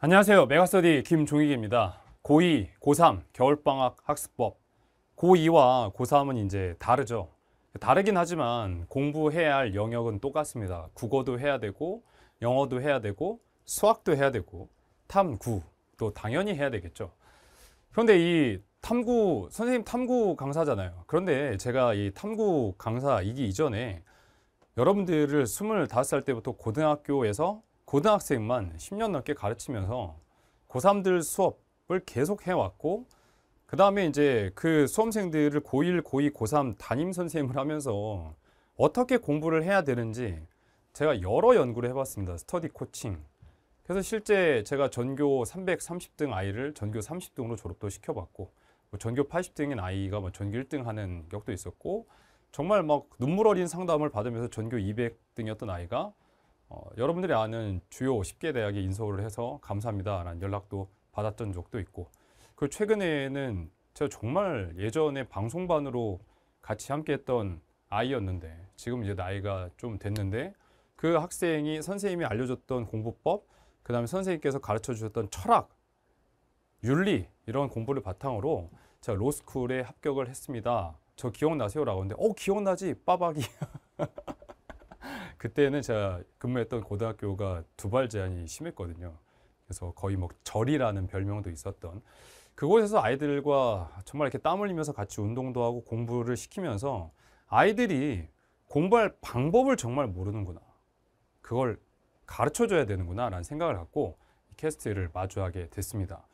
안녕하세요. 메가스터디 김종익입니다. 고2, 고3 겨울방학 학습법. 고2와 고3은 이제 다르죠. 다르긴 하지만 공부해야 할 영역은 똑같습니다. 국어도 해야 되고 영어도 해야 되고 수학도 해야 되고 탐구도 당연히 해야 되겠죠. 그런데 이 탐구 선생님 탐구 강사잖아요. 그런데 제가 이 탐구 강사이기 이전에 여러분들을 25살 때부터 고등학교에서 고등학생만 10년 넘게 가르치면서 고3들 수업을 계속 해왔고 그 다음에 이제 그 수험생들을 고1, 고2, 고3 담임 선생님을 하면서 어떻게 공부를 해야 되는지 제가 여러 연구를 해봤습니다. 스터디 코칭. 그래서 실제 제가 전교 330등 아이를 전교 30등으로 졸업도 시켜봤고 뭐 전교 80등인 아이가 뭐 전교 1등 하는 역도 있었고 정말 막 눈물 어린 상담을 받으면서 전교 200등이었던 아이가 어, 여러분들이 아는 주요 10개 대학에 인서울을 해서 감사합니다라는 연락도 받았던 적도 있고 그 최근에는 제가 정말 예전에 방송반으로 같이 함께했던 아이였는데 지금 이제 나이가 좀 됐는데 그 학생이 선생님이 알려줬던 공부법 그 다음에 선생님께서 가르쳐 주셨던 철학 윤리 이런 공부를 바탕으로 제가 로스쿨에 합격을 했습니다. 저 기억나세요? 라고 하는데 어 기억나지 빠박이 그때는 제가 근무했던 고등학교가 두발 제한이 심했거든요. 그래서 거의 뭐 절이라는 별명도 있었던 그곳에서 아이들과 정말 이렇게 땀 흘리면서 같이 운동도 하고 공부를 시키면서 아이들이 공부할 방법을 정말 모르는구나. 그걸 가르쳐 줘야 되는구나 라는 생각을 갖고 캐스트를 마주하게 됐습니다.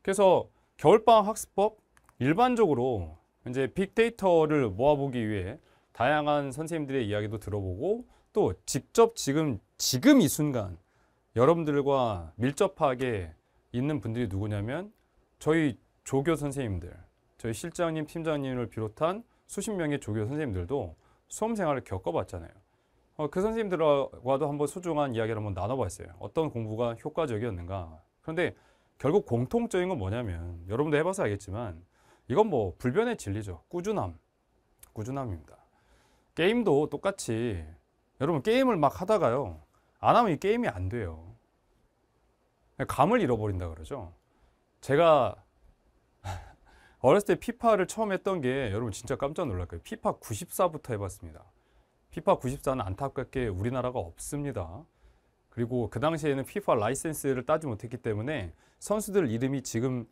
그래서 겨울방학 학습법 일반적으로 이제 빅데이터를 모아보기 위해 다양한 선생님들의 이야기도 들어보고 또 직접 지금 지금 이 순간 여러분들과 밀접하게 있는 분들이 누구냐면 저희 조교 선생님들, 저희 실장님, 팀장님을 비롯한 수십 명의 조교 선생님들도 수험생활을 겪어봤잖아요. 어, 그 선생님들과도 한번 소중한 이야기를 한번 나눠봤어요. 어떤 공부가 효과적이었는가. 그런데 결국 공통적인 건 뭐냐면 여러분도 해봐서 알겠지만 이건 뭐 불변의 진리죠. 꾸준함, 꾸준함입니다. 게임도 똑같이 여러분 게임을 막 하다가요 안 하면 이 게임이 안 돼요 감을 잃어버린다 그러죠 제가 어렸을 때 피파를 처음 했던 게 여러분 진짜 깜짝 놀랄 거예요 피파 94부터 해봤습니다 피파 94는 안타깝게 우리나라가 없습니다 그리고 그 당시에는 피파 라이센스를 따지 못했기 때문에 선수들 이름이 지금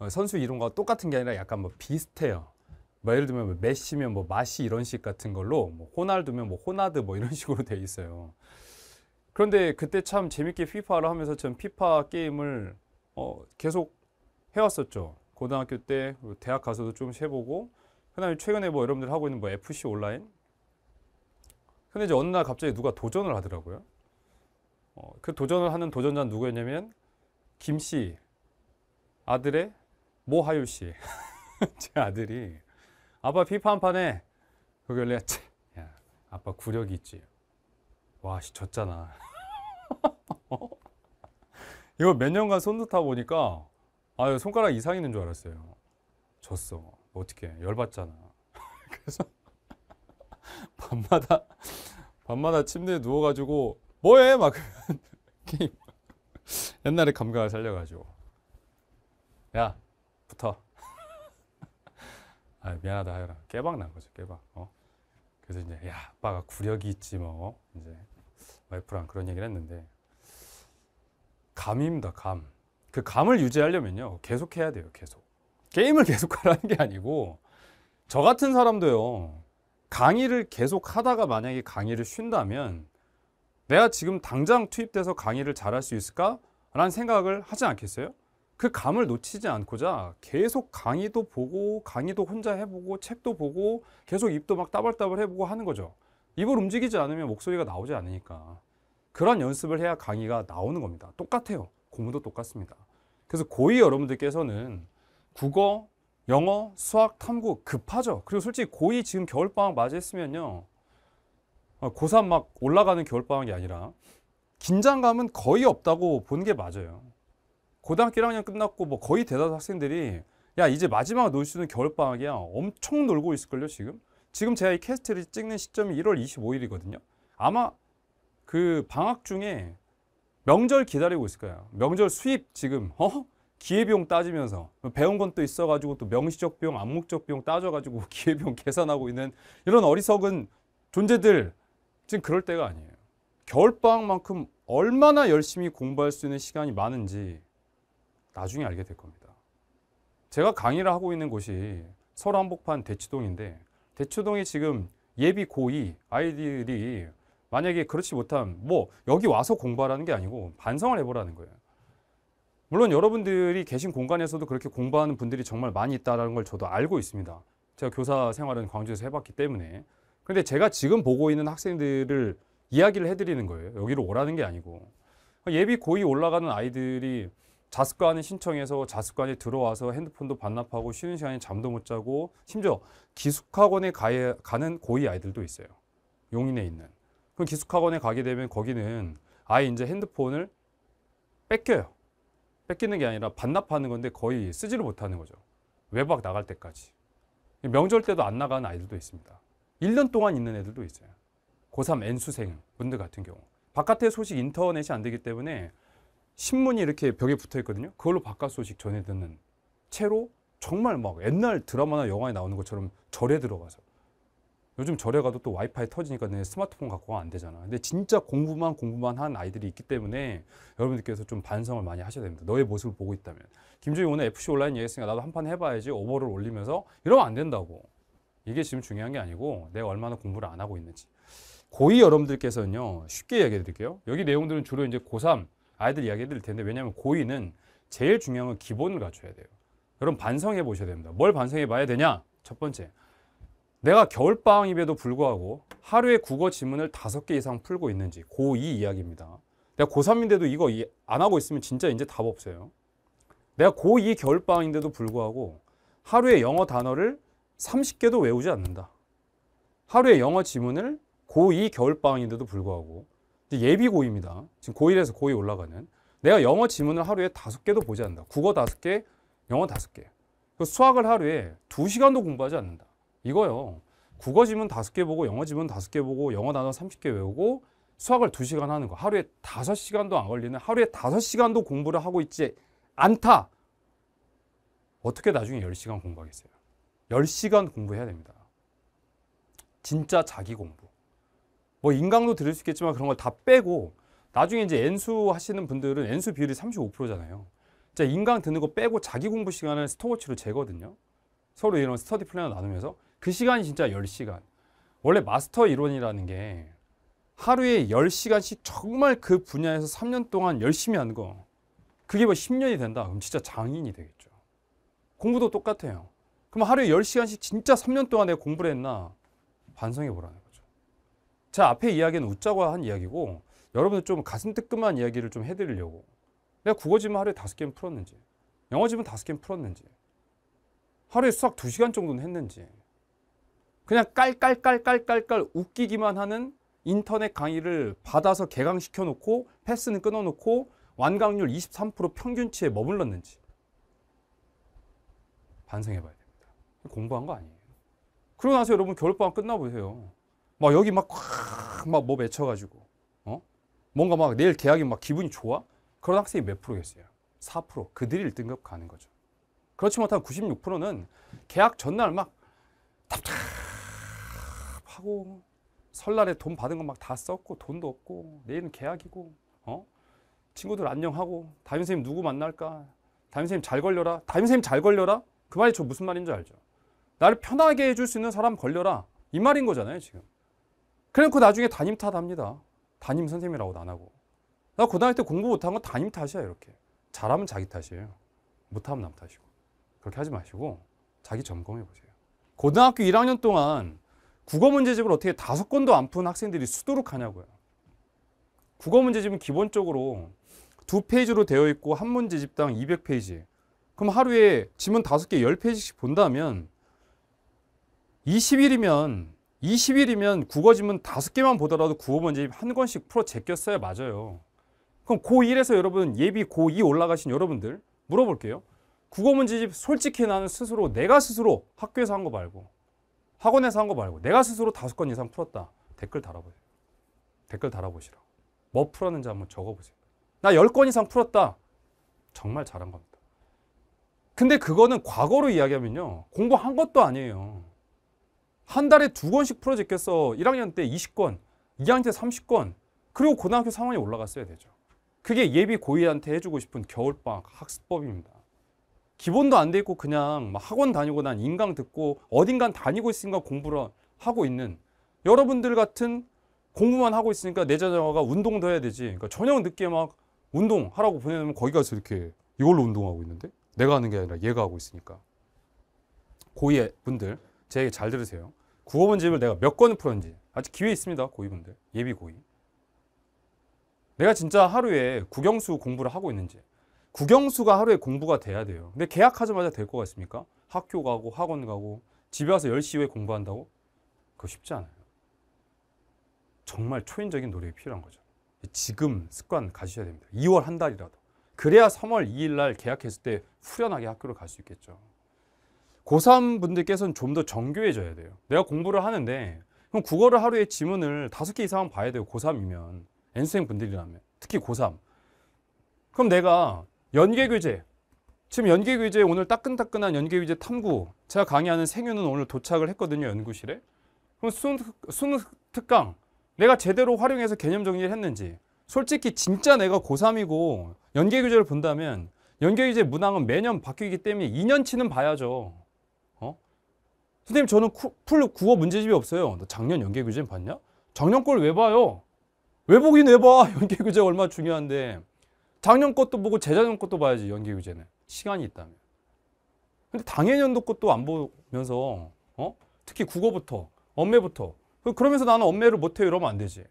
어, 선수 이름과 똑같은 게 아니라 약간 뭐 비슷해요 뭐 예를 들면 뭐 메시면 뭐 마시 이런 식 같은 걸로 뭐 호날두면 뭐 호나드 뭐 이런 식으로 돼 있어요. 그런데 그때 참 재밌게 피파를 하면서 전 피파 게임을 어 계속 해왔었죠. 고등학교 때 대학 가서도 좀 해보고 그다음에 최근에 뭐 여러분들 하고 있는 뭐 FC 온라인. 근데 이제 어느 날 갑자기 누가 도전을 하더라고요. 어, 그 도전을 하는 도전자 는 누구였냐면 김씨 아들의 모하유씨제 아들이 아빠 피파 한 판에 그거 원래 야 아빠 구력이 있지 와씨 졌잖아 이거 몇 년간 손놓다 보니까 아 손가락 이상 있는 줄 알았어요 졌어 어떻게 열받잖아 그래서 밤마다 밤마다 침대에 누워가지고 뭐해 막 옛날에 감각을 살려가지고 야 붙어 아, 미안하다 하여라. 깨박 난 거죠, 깨박. 어? 그래서 이제, 야, 아빠가 구력이 있지 뭐. 이제, 와이프랑 그런 얘기를 했는데, 감입니다, 감. 그 감을 유지하려면요, 계속 해야 돼요, 계속. 게임을 계속 하라는 게 아니고, 저 같은 사람도요, 강의를 계속 하다가 만약에 강의를 쉰다면, 내가 지금 당장 투입돼서 강의를 잘할 수 있을까? 라는 생각을 하지 않겠어요? 그 감을 놓치지 않고자 계속 강의도 보고 강의도 혼자 해보고 책도 보고 계속 입도 막 따발따발 해보고 하는 거죠. 입을 움직이지 않으면 목소리가 나오지 않으니까 그런 연습을 해야 강의가 나오는 겁니다. 똑같아요. 고무도 똑같습니다. 그래서 고이 여러분들께서는 국어, 영어, 수학, 탐구 급하죠. 그리고 솔직히 고이 지금 겨울방학 맞이했으면요. 어, 고3 막 올라가는 겨울방학이 아니라 긴장감은 거의 없다고 보는 게 맞아요. 고등학교 1학년 끝났고 뭐 거의 대다수 학생들이 야 이제 마지막 놀 수 있는 겨울방학이야 엄청 놀고 있을걸요 지금 지금 제가 이 캐스트를 찍는 시점이 1월 25일이거든요 아마 그 방학 중에 명절 기다리고 있을 거예요 명절 수입 지금 어? 기회비용 따지면서 배운 건 또 있어가지고 또 명시적 비용, 암묵적 비용 따져가지고 기회비용 계산하고 있는 이런 어리석은 존재들 지금 그럴 때가 아니에요. 겨울방학만큼 얼마나 열심히 공부할 수 있는 시간이 많은지 나중에 알게 될 겁니다. 제가 강의를 하고 있는 곳이 서울 한복판 대치동인데 대치동이 지금 예비 고2 아이들이 만약에 그렇지 못한뭐 여기 와서 공부하라는 게 아니고 반성을 해보라는 거예요. 물론 여러분들이 계신 공간에서도 그렇게 공부하는 분들이 정말 많이 있다는 걸 저도 알고 있습니다. 제가 교사 생활은 광주에서 해봤기 때문에. 근데 제가 지금 보고 있는 학생들을 이야기를 해드리는 거예요. 여기로 오라는 게 아니고. 예비 고2 올라가는 아이들이 자습관이 신청해서 자습관이 들어와서 핸드폰도 반납하고 쉬는 시간에 잠도 못 자고 심지어 기숙학원에 가해, 가는 고위 아이들도 있어요. 용인에 있는. 그럼 기숙학원에 가게 되면 거기는 아예 이제 핸드폰을 뺏겨요. 뺏기는 게 아니라 반납하는 건데 거의 쓰지를 못하는 거죠. 외박 나갈 때까지. 명절 때도 안 나가는 아이들도 있습니다. 1년 동안 있는 애들도 있어요. 고3 N수생 분들 같은 경우. 바깥의 소식 인터넷이 안 되기 때문에 신문이 이렇게 벽에 붙어 있거든요. 그걸로 바깥 소식 전해 듣는 채로 정말 막 옛날 드라마나 영화에 나오는 것처럼 절에 들어가서 요즘 절에 가도 또 와이파이 터지니까 내 스마트폰 갖고 가안 면 되잖아. 근데 진짜 공부만 공부만 한 아이들이 있기 때문에 여러분들께서 좀 반성을 많이 하셔야 됩니다. 너의 모습을 보고 있다면. 김종이 오늘 FC 온라인 얘기했으니까 나도 한 판 해봐야지 오버를 올리면서 이러면 안 된다고. 이게 지금 중요한 게 아니고 내가 얼마나 공부를 안 하고 있는지. 고이 여러분들께서는요 쉽게 이야기해 드릴게요. 여기 내용들은 주로 이제 고3, 아이들 이야기 해드릴 텐데 왜냐하면 고2는 제일 중요한 건 기본을 갖춰야 돼요. 여러분 반성해 보셔야 됩니다. 뭘 반성해 봐야 되냐? 첫 번째, 내가 겨울방학임에도 불구하고 하루에 국어 지문을 다섯 개 이상 풀고 있는지 고2 이야기입니다. 내가 고3인데도 이거 안 하고 있으면 진짜 이제 답 없어요. 내가 고2 겨울방학인데도 불구하고 하루에 영어 단어를 30개도 외우지 않는다. 하루에 영어 지문을 고2 겨울방학인데도 불구하고 예비 고입니다 지금 고1에서 고2 올라가는. 내가 영어 지문을 하루에 다섯 개도 보지 않는다. 국어 다섯 개, 영어 다섯 개. 그 수학을 하루에 두 시간도 공부하지 않는다. 이거요. 국어 지문 다섯 개 보고, 영어 지문 다섯 개 보고, 영어 단어 3 0개 외우고, 수학을 두 시간 하는 거. 하루에 다섯 시간도 안 걸리는, 하루에 다섯 시간도 공부를 하고 있지 않다. 어떻게 나중에 열시간 공부하겠어요? 열시간 공부해야 됩니다. 진짜 자기 공부. 뭐 인강도 들을 수 있겠지만 그런 걸 다 빼고 나중에 이제 n 수 하시는 분들은 n 수 비율이 35%잖아요. 자, 인강 듣는 거 빼고 자기 공부 시간을 스토어치로 재거든요. 서로 이런 스터디 플랜을 나누면서 그 시간이 진짜 10시간. 원래 마스터 이론이라는 게 하루에 10시간씩 정말 그 분야에서 3년 동안 열심히 하는 거 그게 뭐 10년이 된다. 그럼 진짜 장인이 되겠죠. 공부도 똑같아요. 그럼 하루에 10시간씩 진짜 3년 동안 내가 공부를 했나? 반성해 보라는 거예요. 자, 앞에 이야기는 웃자고 한 이야기고 여러분들 좀 가슴 뜨끔한 이야기를 좀 해드리려고 내가 국어지문 하루에 다섯 개는 풀었는지 영어지문 다섯 개는 풀었는지 하루에 수학 두 시간 정도는 했는지 그냥 깔깔깔깔깔깔 웃기기만 하는 인터넷 강의를 받아서 개강시켜 놓고 패스는 끊어 놓고 완강률 23% 평균치에 머물렀는지 반성해 봐야 됩니다. 공부한 거 아니에요. 그러고 나서 여러분 겨울방학 끝나 보세요. 막 여기 막막뭐 맺혀가지고 어? 뭔가 막 내일 계학이막 기분이 좋아? 그런 학생이 몇 프로겠어요? 4% 그들이 1등급 가는 거죠. 그렇지 못한 96%는 계약 전날 막 답답하고 설날에 돈 받은 거 막 다 썼고 돈도 없고 내일은 계약이고 어? 친구들 안녕하고 담임 선생님 누구 만날까? 담임 선생님 잘 걸려라. 담임 선생님 잘 걸려라. 그 말이 저 무슨 말인 줄 알죠? 나를 편하게 해줄 수 있는 사람 걸려라. 이 말인 거잖아요, 지금. 그래놓고 그 나중에 담임 탓합니다. 담임 선생님이라고도 안 하고. 나 고등학교 때 공부 못한 건 담임 탓이야 이렇게. 잘하면 자기 탓이에요. 못하면 남 탓이고. 그렇게 하지 마시고 자기 점검해 보세요. 고등학교 1학년 동안 국어 문제집을 어떻게 다섯 권도 안 푼 학생들이 수도록 하냐고요. 국어 문제집은 기본적으로 두 페이지로 되어 있고 한 문제집당 200페이지. 그럼 하루에 지문 다섯 개1페이지씩 본다면 20일이면 20일이면 국어 지문 5 개만 보더라도 국어 문제 집한 권씩 풀어 제꼈어야 맞아요. 그럼 고1에서 여러분 예비 고2 올라가신 여러분들 물어볼게요. 국어 문제집 솔직히 나는 스스로 내가 스스로 학교에서 한 거 말고 학원에서 한 거 말고 내가 스스로 5권 이상 풀었다. 댓글 달아보세요. 댓글 달아보시라고. 뭐 풀었는지 한번 적어보세요. 나 10권 이상 풀었다. 정말 잘한 겁니다. 근데 그거는 과거로 이야기하면요. 공부한 것도 아니에요. 한 달에 두 권씩 풀어젝겠어 1학년 때 20권, 2학년 때 30권, 그리고 고등학교 3학년에 올라갔어야 되죠. 그게 예비 고2한테 해주고 싶은 겨울방학 학습법입니다. 기본도 안 돼 있고 그냥 학원 다니고 난 인강 듣고 어딘간 다니고 있으니까 공부를 하고 있는 여러분들 같은 공부만 하고 있으니까 내 자녀가 운동도 해야 되지. 그러니까 저녁 늦게 막 운동하라고 보내면 거기 가서 이렇게 이걸로 운동하고 있는데 내가 하는 게 아니라 얘가 하고 있으니까. 고의 분들 제 얘기 잘 들으세요. 9호번 집을 내가 몇건 풀었는지 아직 기회 있습니다. 고위분들. 예비 고위. 내가 진짜 하루에 국영수 공부를 하고 있는지 국영수가 하루에 공부가 돼야 돼요. 근데 계약하자마자 될 것 같습니까? 학교 가고 학원 가고 집에 와서 10시 후에 공부한다고? 그거 쉽지 않아요. 정말 초인적인 노력이 필요한 거죠. 지금 습관 가지셔야 됩니다. 2월 한 달이라도. 그래야 3월 2일 날 계약했을 때 후련하게 학교를 갈 수 있겠죠. 고3 분들께서는 좀 더 정교해져야 돼요. 내가 공부를 하는데 그럼 국어를 하루에 지문을 다섯 개 이상은 봐야 돼요. 고3이면. N수생 분들이라면. 특히 고3. 그럼 내가 연계교재. 지금 연계교재 오늘 따끈따끈한 연계교재 탐구. 제가 강의하는 생유는 오늘 도착을 했거든요. 연구실에. 그럼 수능, 수능 특강. 내가 제대로 활용해서 개념 정리를 했는지. 솔직히 진짜 내가 고3이고 연계교재를 본다면 연계교재 문항은 매년 바뀌기 때문에 2년치는 봐야죠. 선생님 저는 쿠, 풀 국어 문제집이 없어요. 너 작년 연계 교재 봤냐? 작년 걸 왜 봐요? 왜 보긴 왜 봐? 연계 교재 얼마나 중요한데. 작년 것도 보고 재작년 것도 봐야지 연계 교재는. 시간이 있다면. 근데 당해년도 것도 안 보면서 어? 특히 국어부터 엄매부터 그, 그러면서 나는 엄매를 못해 이러면 안 되지.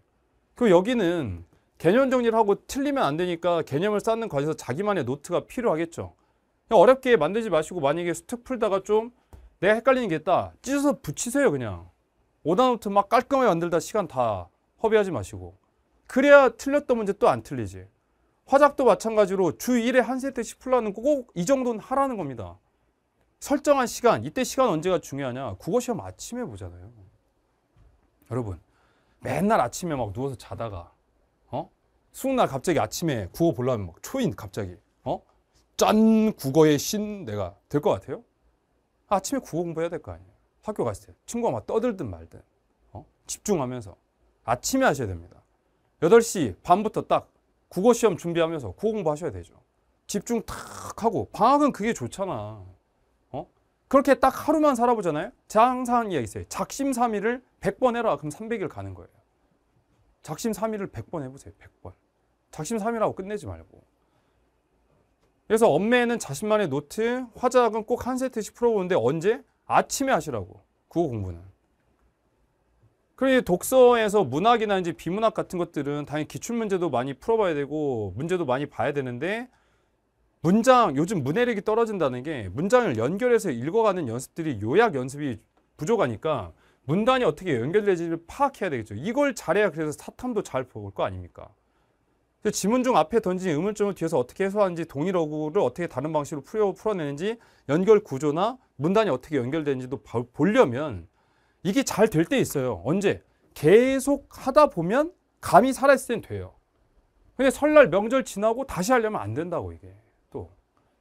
그 여기는 개념 정리를 하고 틀리면 안 되니까 개념을 쌓는 과정에서 자기만의 노트가 필요하겠죠. 어렵게 만들지 마시고 만약에 수특 풀다가 좀 내가 헷갈리는 게 있다. 찢어서 붙이세요 그냥. 오다노트 막 깔끔하게 만들다 시간 다 허비하지 마시고. 그래야 틀렸던 문제 또 안 틀리지. 화작도 마찬가지로 주 1회 한 세트씩 풀라는 꼭 이 정도는 하라는 겁니다. 설정한 시간, 이때 시간 언제가 중요하냐. 국어시험 아침에 보잖아요. 여러분, 맨날 아침에 막 누워서 자다가, 어? 수능날 갑자기 아침에 국어 보려면 막 초인 갑자기, 어? 짠! 국어의 신 내가 될 것 같아요? 아침에 국어 공부해야 될 거 아니에요. 학교 갔을 때 친구가 막 떠들든 말든 어? 집중하면서 아침에 하셔야 됩니다. 8시 반부터 딱 국어 시험 준비하면서 국어 공부하셔야 되죠. 집중 탁 하고 방학은 그게 좋잖아. 어? 그렇게 딱 하루만 살아보잖아요. 항상 이야기 있어요. 작심삼일을 100번 해라. 그럼 300일 가는 거예요. 작심삼일을 100번 해보세요. 100번. 작심삼일하고 끝내지 말고. 그래서 엄매는 자신만의 노트, 화작은 꼭 한 세트씩 풀어보는데 언제? 아침에 하시라고. 국어 공부는. 그리고 독서에서 문학이나 이제 비문학 같은 것들은 당연히 기출문제도 많이 풀어봐야 되고 문제도 많이 봐야 되는데 문장, 요즘 문해력이 떨어진다는 게 문장을 연결해서 읽어가는 연습들이 요약 연습이 부족하니까 문단이 어떻게 연결되지를 파악해야 되겠죠. 이걸 잘해야 그래서 사탐도 잘 볼 거 아닙니까? 그 지문 중 앞에 던진 의문점을 뒤에서 어떻게 해소하는지 동일 어구를 어떻게 다른 방식으로 풀어, 풀어내는지 연결 구조나 문단이 어떻게 연결되는지도 보려면 이게 잘 될 때 있어요. 언제? 계속 하다 보면 감이 살아있을 땐 돼요. 근데 설날 명절 지나고 다시 하려면 안 된다고 이게 또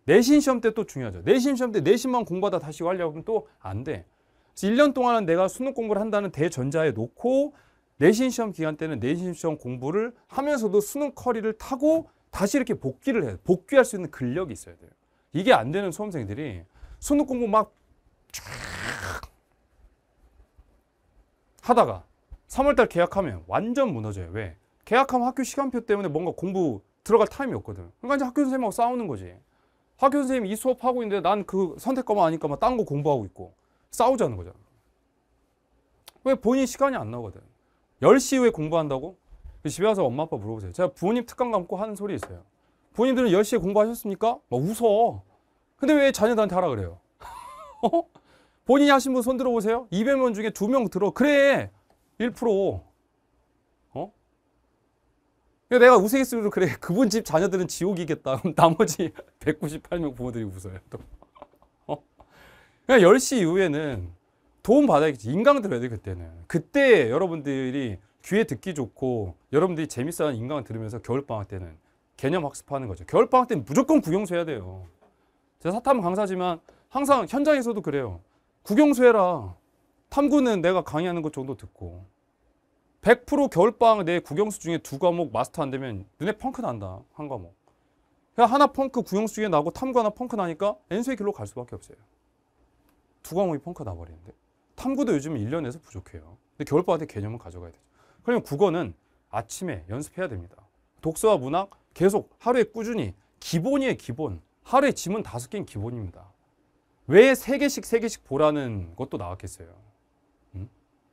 내신 시험 때 또 중요하죠. 내신 시험 때 내신만 공부하다 다시 하려면또 안 돼. 그래서 1년 동안은 내가 수능 공부를 한다는 대전자에 놓고 내신 시험 기간 때는 내신 시험 공부를 하면서도 수능 커리를 타고 다시 이렇게 복귀를 해요. 복귀할 수 있는 근력이 있어야 돼요. 이게 안 되는 수험생들이 수능 공부 막 하다가 3월달 계약하면 완전 무너져요. 왜? 계약하면 학교 시간표 때문에 뭔가 공부 들어갈 타임이 없거든. 그러니까 이제 학교 선생님하고 싸우는 거지. 학교 선생님이 이 수업하고 있는데 난 그 선택과만 아니까 딴 거 공부하고 있고 싸우자는 거잖아. 왜 본인 시간이 안 나오거든. 10시 이후에 공부한다고? 그 집에 와서 엄마 아빠 물어보세요. 제가 부모님 특강 감고 하는 소리 있어요. 부모님들은 10시에 공부하셨습니까? 막 웃어. 근데 왜 자녀들한테 하라 그래요? 어? 본인이 하신 분 손 들어보세요. 200명 중에 2명 들어. 그래. 1%. 어? 그러니까 내가 우스갯소리로 그래. 그분 집 자녀들은 지옥이겠다. 그럼 나머지 198명 부모들이 웃어요. 또. 어? 그냥 그러니까 10시 이후에는 도움 받아야겠지. 인강을 들어야 돼, 그때는. 그때 여러분들이 귀에 듣기 좋고 여러분들이 재밌어하는 인강을 들으면서 겨울방학 때는 개념 학습하는 거죠. 겨울방학 때는 무조건 구경수 해야 돼요. 제가 사탐 강사지만 항상 현장에서도 그래요. 구경수 해라. 탐구는 내가 강의하는 것 정도 듣고 100% 겨울방학 내구경수 중에 두 과목 마스터 안 되면 눈에 펑크 난다. 한 과목. 그냥 하나 펑크 구경수 중에 나고 탐구 하나 펑크 나니까 엔수의 길로 갈 수밖에 없어요. 두 과목이 펑크 나버리는데. 탐구도 요즘 1년에서 부족해요. 근데 겨울방학 때개념을 가져가야 되죠. 그러면 국어는 아침에 연습해야 됩니다. 독서와 문학 계속 하루에 꾸준히 기본이에요, 기본. 하루에 지문 다섯 개는 기본입니다. 왜 세 개씩 세 개씩 보라는 것도 나왔겠어요.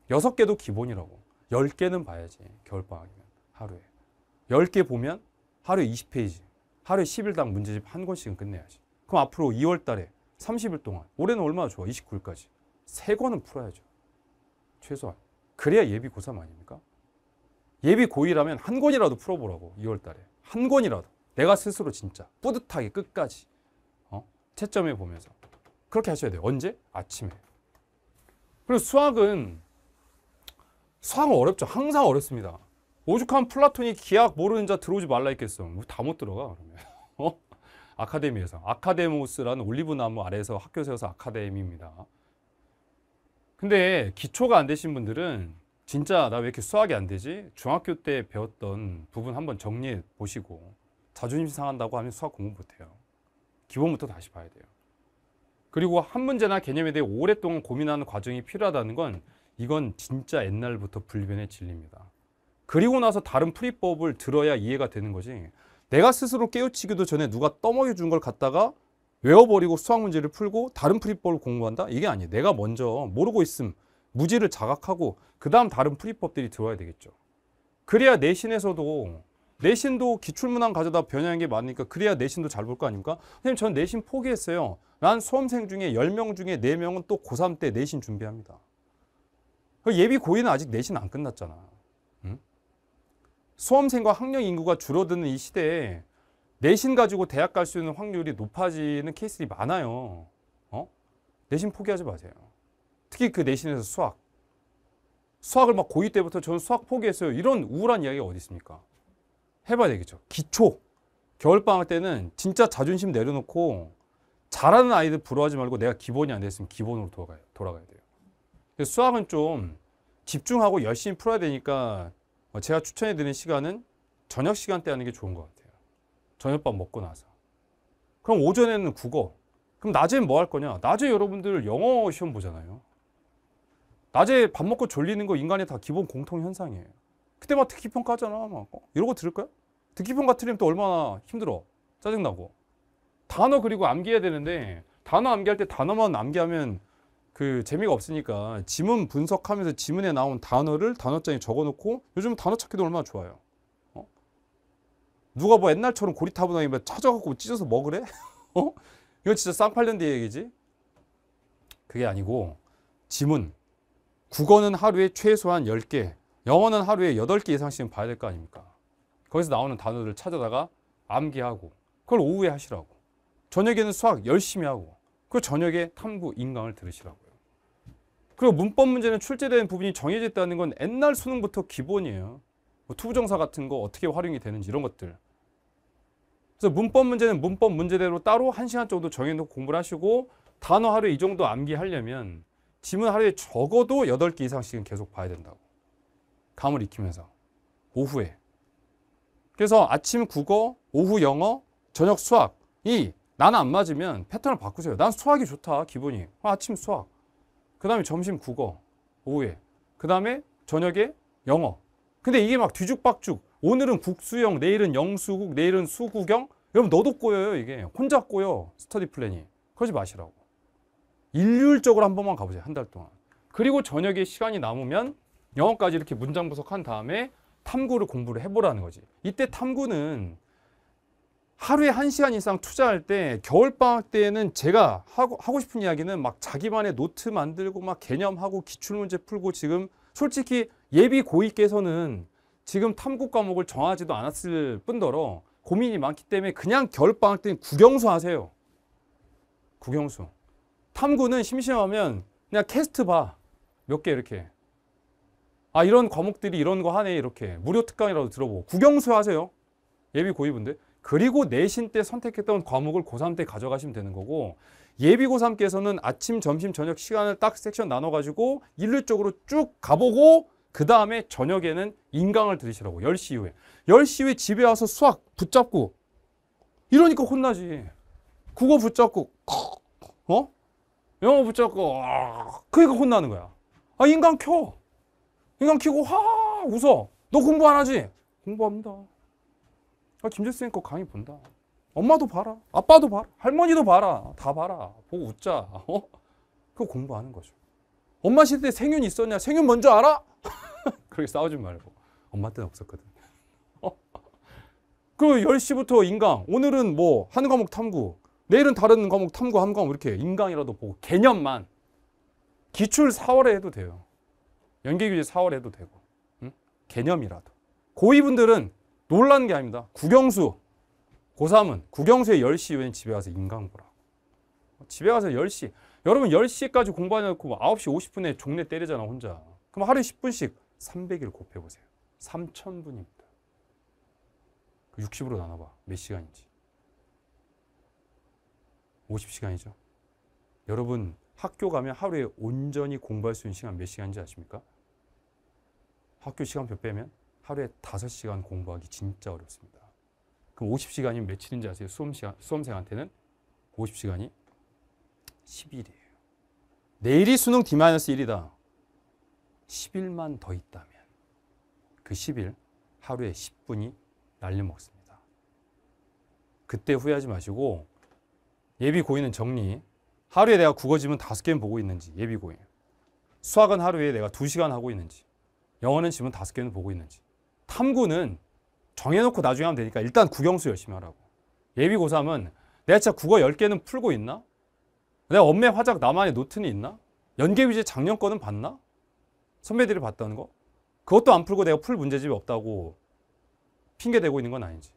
여섯 음? 개도 기본이라고. 열 개는 봐야지. 겨울방학이면 하루에. 열 개 보면 하루에 20페이지. 하루에 10일당 문제집 한 권씩은 끝내야지. 그럼 앞으로 2월 달에 30일 동안 올해는 얼마나 좋아? 29일까지. 세 권은 풀어야죠. 최소한. 그래야 예비 고3 아닙니까? 예비 고1라면한 권이라도 풀어보라고 2월 달에. 한 권이라도. 내가 스스로 진짜 뿌듯하게 끝까지 어? 채점해 보면서 그렇게 하셔야 돼요. 언제? 아침에. 그리고 수학은 수학은 어렵죠. 항상 어렵습니다. 오죽하면 플라톤이 기학 모르는 자 들어오지 말라 했겠어. 뭐 다못 들어가 그러면. 어? 아카데미에서 아카데모스라는 올리브 나무 아래에서 학교 세워서 아카데미입니다. 근데 기초가 안 되신 분들은 진짜 나 왜 이렇게 수학이 안 되지? 중학교 때 배웠던 부분 한번 정리해 보시고 자존심 상한다고 하면 수학 공부 못해요. 기본부터 다시 봐야 돼요. 그리고 한 문제나 개념에 대해 오랫동안 고민하는 과정이 필요하다는 건 이건 진짜 옛날부터 불변의 진리입니다. 그리고 나서 다른 풀이법을 들어야 이해가 되는 거지 내가 스스로 깨우치기도 전에 누가 떠먹여 준 걸 갖다가 외워버리고 수학 문제를 풀고 다른 프리법을 공부한다? 이게 아니에요. 내가 먼저 모르고 있음, 무지를 자각하고 그 다음 다른 프리법들이 들어야 와 되겠죠. 그래야 내신에서도 내신도 기출문항 가져다 변형한 게 많으니까 그래야 내신도 잘 볼 거 아닙니까? 선생님 저는 내신 포기했어요. 난 수험생 중에 10명 중에 4명은 또 고3 때 내신 준비합니다. 그 예비 고의는 아직 내신 안 끝났잖아. 응? 수험생과 학령 인구가 줄어드는 이 시대에 내신 가지고 대학 갈 수 있는 확률이 높아지는 케이스들이 많아요. 어? 내신 포기하지 마세요. 특히 그 내신에서 수학. 수학을 막 고2 때부터 저는 수학 포기했어요. 이런 우울한 이야기가 어디 있습니까? 해봐야 되겠죠. 기초. 겨울방학 때는 진짜 자존심 내려놓고 잘하는 아이들 부러워하지 말고 내가 기본이 안 됐으면 기본으로 돌아가요. 돌아가야 돼요. 수학은 좀 집중하고 열심히 풀어야 되니까 제가 추천해드리는 시간은 저녁 시간대 하는 게 좋은 것 같아요. 저녁밥 먹고 나서. 그럼 오전에는 국어. 그럼 낮에는 뭐 할 거냐? 낮에 여러분들 영어 시험 보잖아요. 낮에 밥 먹고 졸리는 거 인간의 다 기본 공통 현상이에요. 그때 막 듣기평가 하잖아. 막 어? 이러고 들을까요? 듣기평가 트리면또 얼마나 힘들어. 짜증나고. 단어 그리고 암기해야 되는데 단어 암기할 때 단어만 암기하면 그 재미가 없으니까 지문 분석하면서 지문에 나온 단어를 단어장에 적어놓고 요즘 단어 찾기도 얼마나 좋아요. 누가 뭐 옛날처럼 고리타분하게 막 찾아갖고 찢어서 먹으래? 뭐 어? 이거 진짜 쌍팔년 뒤 얘기지? 그게 아니고 지문, 국어는 하루에 최소한 10개, 영어는 하루에 8개 이상씩은 봐야 될 거 아닙니까? 거기서 나오는 단어를 찾아다가 암기하고 그걸 오후에 하시라고 저녁에는 수학 열심히 하고 그 저녁에 탐구, 인강을 들으시라고요. 그리고 문법 문제는 출제된 부분이 정해져 다는건 옛날 수능부터 기본이에요. 뭐 투부정사 같은 거 어떻게 활용이 되는지 이런 것들. 그래서 문법 문제는 문법 문제대로 따로 한시간 정도 정해놓고 공부를 하시고 단어 하루에 이 정도 암기하려면 지문 하루에 적어도 여덟 개 이상씩은 계속 봐야 된다고. 감을 익히면서. 오후에. 그래서 아침 국어, 오후 영어, 저녁 수학. 이 나는 안 맞으면 패턴을 바꾸세요. 난 수학이 좋다, 기본이. 아, 아침 수학. 그 다음에 점심 국어, 오후에. 그 다음에 저녁에 영어. 근데 이게 막 뒤죽박죽 오늘은 국수형 내일은 영수국 내일은 수국형 여러분 너도 꼬여요 이게 혼자 꼬여 스터디 플랜이 그러지 마시라고 일률적으로 한 번만 가보세요 한 달 동안 그리고 저녁에 시간이 남으면 영어까지 이렇게 문장 분석한 다음에 탐구를 공부를 해보라는 거지 이때 탐구는 하루에 한시간 이상 투자할 때 겨울방학 때는 제가 하고, 하고 싶은 이야기는 막 자기만의 노트 만들고 막 개념하고 기출문제 풀고 지금 솔직히 예비 고위께서는 지금 탐구 과목을 정하지도 않았을 뿐더러 고민이 많기 때문에 그냥 겨울방학 때구경수 하세요. 구경수 탐구는 심심하면 그냥 캐스트 봐. 몇 개 이렇게. 아 이런 과목들이 이런 거 하네 이렇게. 무료 특강이라도 들어보고. 구경수 하세요. 예비 고위분들. 그리고 내신 때 선택했던 과목을 고3 때 가져가시면 되는 거고 예비 고3께서는 아침, 점심, 저녁 시간을 딱 섹션 나눠가지고 일률적으로 쭉 가보고 그 다음에 저녁에는 인강을 들으시라고 10시 이후에 10시 이후에 집에 와서 수학 붙잡고 이러니까 혼나지 국어 붙잡고 어? 영어 붙잡고 그러니까 혼나는 거야 아 인강 켜 인강 켜고 하 웃어 너 공부 안 하지? 공부합니다 아 김재생 수거 강의 본다 엄마도 봐라 아빠도 봐라 할머니도 봐라 다 봐라 보고 웃자 어? 그거 공부하는 거죠 엄마 시대 에 생윤 있었냐? 생윤 먼저 알아? 그렇게 싸우지 말고. 엄마 때는 없었거든. 어? 그 10시부터 인강. 오늘은 뭐, 한 과목 탐구. 내일은 다른 과목 탐구, 한 과목 이렇게 인강이라도 보고 개념만. 기출 4월에 해도 돼요. 연계규제 4월에 해도 되고. 응? 개념이라도. 고2분들은 놀란 게 아닙니다. 국영수. 고3은 국영수의 10시 이후 집에 가서 인강 보라고. 집에 가서 10시. 여러분 10시까지 공부하냐고 9시 뭐 50분에 종례 때리잖아 혼자. 그럼 하루에 10분씩 300일 곱해보세요. 3,000분입니다. 60으로 그 나눠봐. 몇 시간인지. 50시간이죠. 여러분 학교 가면 하루에 온전히 공부할 수 있는 시간 몇 시간인지 아십니까? 학교 시간표 빼면 하루에 5시간 공부하기 진짜 어렵습니다. 그럼 50시간이 며칠인지 아세요? 수험시간, 수험생한테는 50시간이 10일이에요. 내일이 수능 D-1이다. 10일만 더 있다면 그 10일 하루에 10분이 날려먹습니다. 그때 후회하지 마시고 예비 고의는 정리. 하루에 내가 국어지문 다 개는 보고 있는지 예비 고의. 수학은 하루에 내가 두시간 하고 있는지. 영어는 지문 다 개는 보고 있는지. 탐구는 정해놓고 나중에 하면 되니까 일단 국영수 열심히 하라고. 예비 고3은 내가 진짜 국어 열개는 풀고 있나? 내 엄매 화작 나만의 노트는 있나? 연계위제 작년 거는 봤나? 선배들이 봤다는 거? 그것도 안 풀고 내가 풀 문제집이 없다고 핑계대고 있는 건아닌지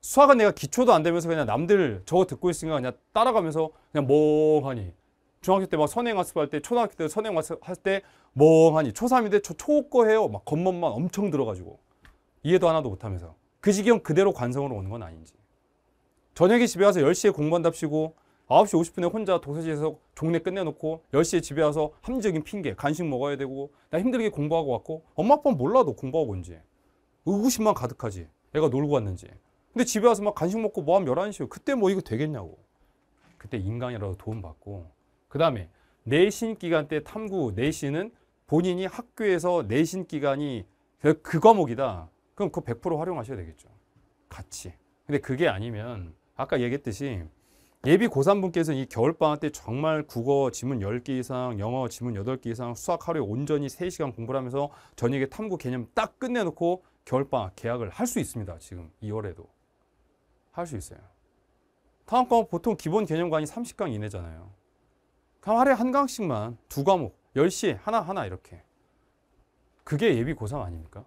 수학은 내가 기초도 안 되면서 그냥 남들 저거 듣고 있으니까 그냥 따라가면서 그냥 멍하니. 중학교 때 막 선행학습할 때, 초등학교 때 선행학습할 때 멍하니. 초3인데 초, 초거 해요. 막 겉멋만 엄청 들어가지고. 이해도 하나도 못하면서. 그 지경 그대로 관성으로 오는 건 아닌지. 저녁에 집에 와서 10시에 공부한답시고 9시 50분에 혼자 도서실에서 종례 끝내놓고 10시에 집에 와서 합리적인 핑계, 간식 먹어야 되고 나 힘들게 공부하고 왔고 엄마 아빠는 몰라도 공부하고 온지 의구심만 가득하지 애가 놀고 왔는지 근데 집에 와서 막 간식 먹고 뭐하면 11시 그때 뭐 이거 되겠냐고 그때 인간이라도 도움받고 그 다음에 내신 기간 때 탐구 내신은 네 본인이 학교에서 내신 네 기간이 그, 그 과목이다 그럼 그100% 활용하셔야 되겠죠 같이 근데 그게 아니면 아까 얘기했듯이 예비 고3분께서는 이 겨울방학 때 정말 국어 지문 10개 이상, 영어 지문 8개 이상, 수학 하루에 온전히 3시간 공부를 하면서 저녁에 탐구 개념 딱 끝내놓고 겨울방학 계약을 할 수 있습니다. 지금 2월에도. 할 수 있어요. 탐음 과목 보통 기본 개념관이 30강 이내잖아요. 그럼 하루에 한 강씩만 두 과목, 10시에 하나하나 이렇게. 그게 예비 고3 아닙니까?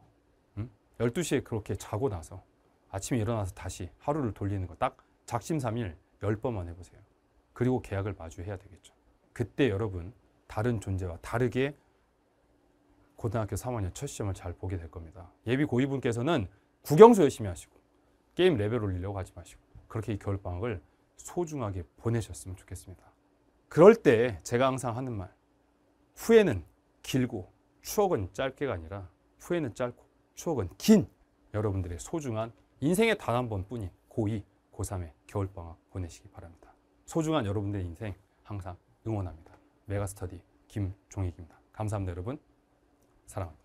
응? 12시에 그렇게 자고 나서 아침에 일어나서 다시 하루를 돌리는 거 딱 작심삼일 열번만 해보세요. 그리고 계약을 마주해야 되겠죠. 그때 여러분 다른 존재와 다르게 고등학교 3학년 첫 시험을 잘 보게 될 겁니다. 예비 고위분께서는구경수 열심히 하시고 게임 레벨 올리려고 하지 마시고 그렇게 이 겨울방학을 소중하게 보내셨으면 좋겠습니다. 그럴 때 제가 항상 하는 말 후회는 길고 추억은 짧게가 아니라 후회는 짧고 추억은 긴 여러분들의 소중한 인생의 단 한 번뿐인 고위 고3의 겨울방학 보내시기 바랍니다. 소중한 여러분들의 인생 항상 응원합니다. 메가스터디 김종익입니다. 감사합니다 여러분. 사랑합니다.